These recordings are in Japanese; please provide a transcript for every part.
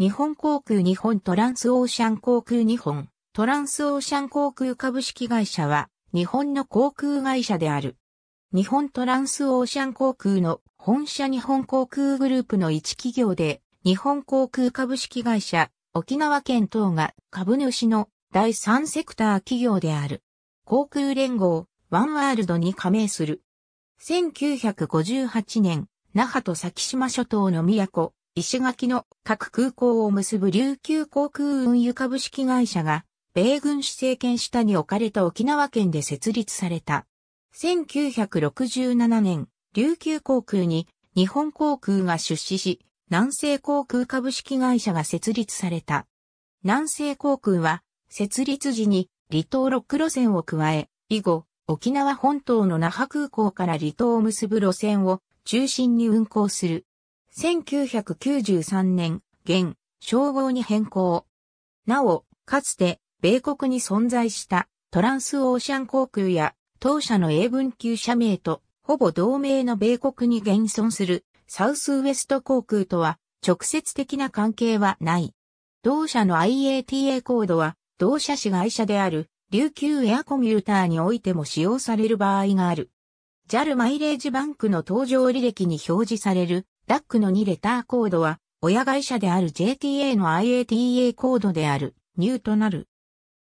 日本航空日本トランスオーシャン航空日本、トランスオーシャン航空株式会社は、日本の航空会社である。日本トランスオーシャン航空の本社日本航空グループの一企業で、日本航空株式会社、沖縄県等が株主の第三セクター企業である。航空連合、ワンワールドに加盟する。1958年、那覇と先島諸島の都、石垣の各空港を結ぶ琉球航空運輸株式会社が、米軍施政権下に置かれた沖縄県で設立された。1967年、琉球航空に日本航空が出資し、南西航空株式会社が設立された。南西航空は、設立時に離島6路線を加え、以後、沖縄本島の那覇空港から離島を結ぶ路線を中心に運航する。1993年、現、称号に変更。なお、かつて、米国に存在したトランスオーシャン航空や当社の英文級社名とほぼ同名の米国に現存するサウスウエスト航空とは直接的な関係はない。同社の IATA コードは同社市会社である琉球エアコミューターにおいても使用される場合がある。JAL マイレージバンクの登場履歴に表示されるダックの2レターコードは、親会社である JTA の IATA コードである、ニューとなる。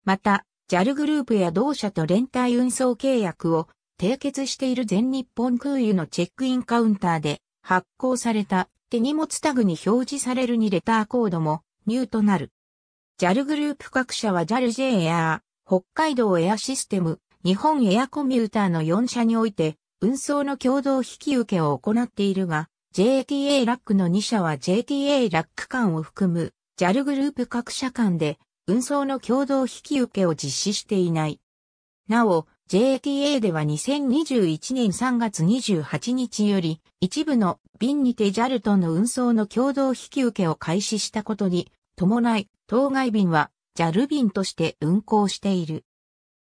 また、JAL グループや同社と連帯運送契約を締結している全日本空輸のチェックインカウンターで発行された手荷物タグに表示される2レターコードもニューとなる。JAL グループ各社は JALJ a 北海道エアシステム、日本エアコミューターの4社において運送の共同引き受けを行っているが、JTA ラックの2社は JTA ラック間を含む JAL グループ各社間で運送の共同引き受けを実施していない。なお、JTA では2021年3月28日より一部の便にて JAL との運送の共同引き受けを開始したことに伴い、当該便は JAL 便として運行している。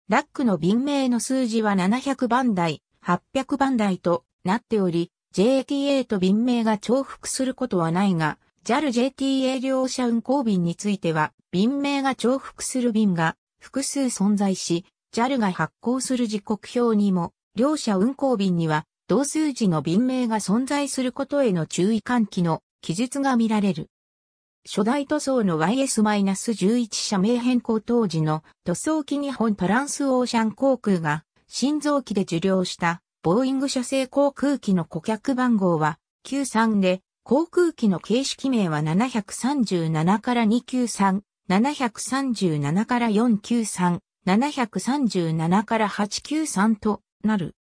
ラックの便名の数字は700番台、800番台となっており、JTA と便名が重複することはないが、JAL-JTA 両社運行便については、便名が重複する便が複数存在し、JAL が発行する時刻表にも、両社運行便には、同数字の便名が存在することへの注意喚起の記述が見られる。初代塗装の YS-11 社名変更当時の塗装機日本トランスオーシャン航空が新造機で受領したボーイング社製航空機の顧客番号は93で、航空機の形式名は737から293、737から493、737から893となる。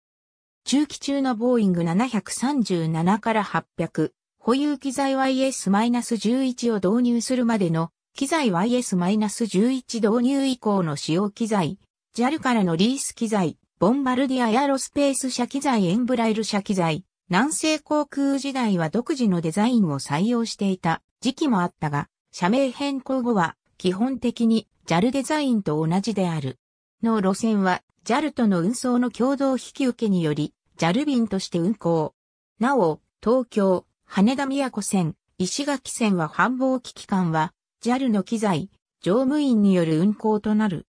中期中のボーイング737から800、保有機材 YS-11 を導入するまでの、機材 YS-11 導入以降の使用機材、JAL からのリース機材、ボンバルディアエアロスペース社機材エンブライル社機材、南西航空時代は独自のデザインを採用していた時期もあったが、社名変更後は基本的に JAL デザインと同じである。の路線は JAL との運送の共同引き受けにより JAL 便として運行。なお、東京、羽田宮古線、石垣線は繁忙期期間は JAL の機材、乗務員による運行となる。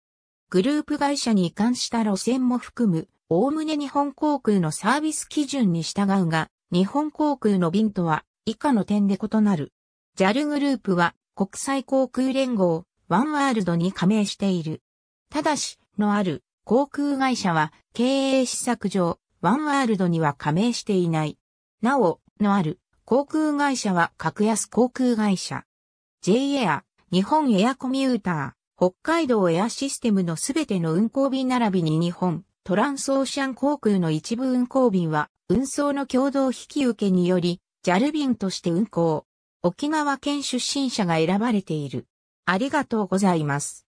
グループ会社に移管した路線も含む、おおむね日本航空のサービス基準に従うが、日本航空の便とは以下の点で異なる。JAL グループは国際航空連合ワンワールドに加盟している。ただし、のある航空会社は経営施策上ワンワールドには加盟していない。なお、のある航空会社は格安航空会社。J エア、日本エアコミューター、北海道エアシステムのすべての運航便並びに日本、トランスオーシャン航空の一部運航便は、運送の共同引き受けにより、JAL 便として運航。沖縄県出身者が選ばれている。ありがとうございます。